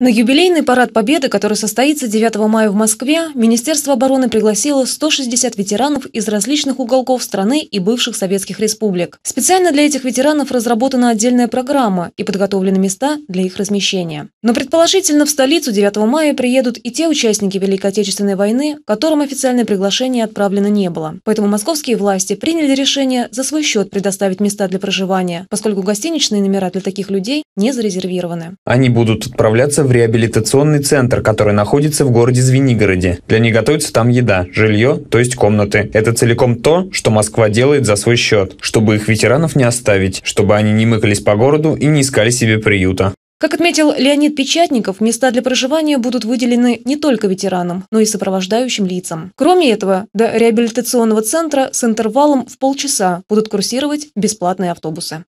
На юбилейный парад Победы, который состоится 9 мая в Москве, Министерство обороны пригласило 160 ветеранов из различных уголков страны и бывших советских республик. Специально для этих ветеранов разработана отдельная программа и подготовлены места для их размещения. Но предположительно в столицу 9 мая приедут и те участники Великой Отечественной войны, которым официальное приглашение отправлено не было. Поэтому московские власти приняли решение за свой счет предоставить места для проживания, поскольку гостиничные номера для таких людей не зарезервированы. Они будут отправляться в реабилитационный центр, который находится в городе Звенигороде. Для них готовится там еда, жилье, то есть комнаты. Это целиком то, что Москва делает за свой счет, чтобы их ветеранов не оставить, чтобы они не мыкались по городу и не искали себе приюта. Как отметил Леонид Печатников, места для проживания будут выделены не только ветеранам, но и сопровождающим лицам. Кроме этого, до реабилитационного центра с интервалом в полчаса будут курсировать бесплатные автобусы.